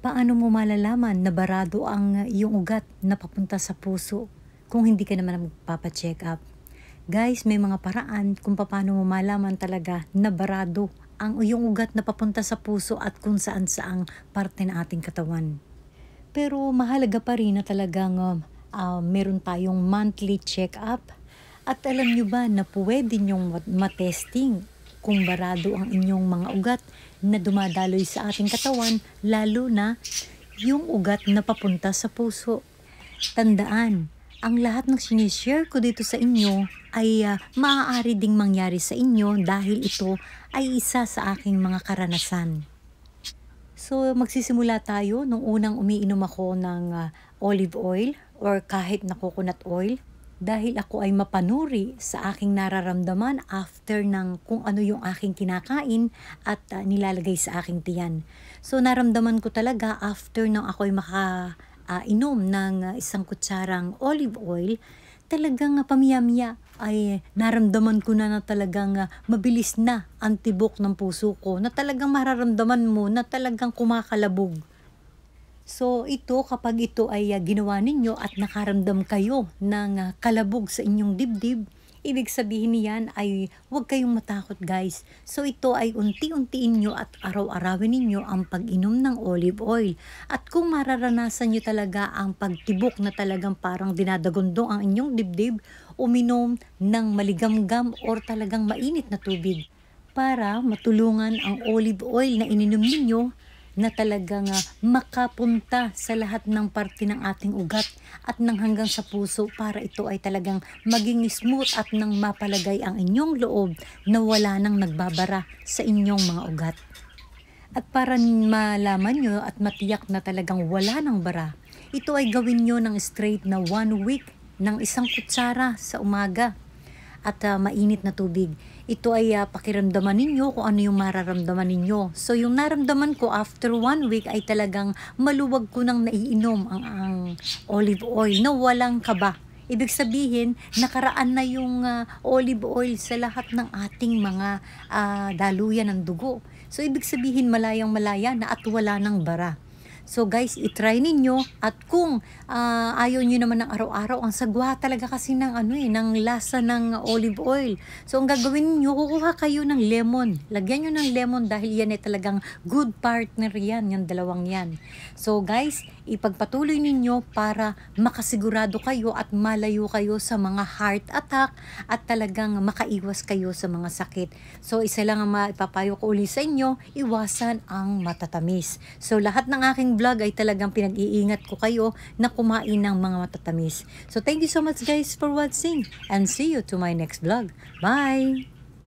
Paano mo malalaman na barado ang iyong ugat na papunta sa puso kung hindi ka naman magpapacheck up? Guys, may mga paraan kung paano mo malaman talaga na barado ang iyong ugat na papunta sa puso at kung saan saang parte ng ating katawan. Pero mahalaga pa rin na talagang uh, uh, meron tayong monthly check-up at alam nyo ba na pwede nyong matesting kung barado ang inyong mga ugat na dumadaloy sa ating katawan, lalo na yung ugat na papunta sa puso. Tandaan, ang lahat ng sinishare ko dito sa inyo ay uh, maaari ding mangyari sa inyo dahil ito ay isa sa aking mga karanasan. So magsisimula tayo nung unang umiinom ako ng uh, olive oil or kahit na coconut oil dahil ako ay mapanuri sa aking nararamdaman after ng kung ano yung aking kinakain at uh, nilalagay sa aking tiyan. So naramdaman ko talaga after nung ako ay makainom ah, uh, ng isang kutsarang olive oil, talagang uh, pamiyamiya ay naramdaman ko na na talagang uh, mabilis na ang tibok ng puso ko na talagang mararamdaman mo na talagang kumakalabog So ito kapag ito ay uh, ginawa ninyo at nakaramdam kayo ng uh, kalabog sa inyong dibdib, ibig sabihin niyan ay huwag kayong matakot guys. So ito ay unti-untiin nyo at araw-arawin ninyo ang pag-inom ng olive oil. At kung mararanasan nyo talaga ang pagtibok na talagang parang dinadagundong ang inyong dibdib, uminom ng maligamgam or talagang mainit na tubig para matulungan ang olive oil na ininom ninyo na talagang makapunta sa lahat ng parte ng ating ugat at nang hanggang sa puso para ito ay talagang maging smooth at nang mapalagay ang inyong loob na wala nang nagbabara sa inyong mga ugat. At para malaman nyo at matiyak na talagang wala nang bara, ito ay gawin nyo ng straight na one week ng isang kutsara sa umaga at uh, mainit na tubig. Ito ay uh, pakiramdaman ninyo kung ano yung mararamdaman ninyo. So yung naramdaman ko after one week ay talagang maluwag ko nang naiinom ang, ang olive oil na walang kaba. Ibig sabihin, nakaraan na yung uh, olive oil sa lahat ng ating mga uh, daluyan ng dugo. So ibig sabihin malayang malaya na at wala ng bara. So guys, itry ninyo at kung uh, ayaw nyo naman ng araw-araw, ang sagwa talaga kasi ng ano eh, ng lasa ng olive oil. So ang gagawin niyo, kukuha kayo ng lemon. Lagyan niyo ng lemon dahil yan ay talagang good partner yan, yung dalawang yan. So guys, ipagpatuloy ninyo para makasigurado kayo at malayo kayo sa mga heart attack at talagang makaiwas kayo sa mga sakit. So isa lang ang maipapayo ko uli sa inyo, iwasan ang matatamis. So lahat ng aking vlog ay talagang pinag-iingat ko kayo na kumain ng mga matatamis. So thank you so much guys for watching and see you to my next vlog. Bye!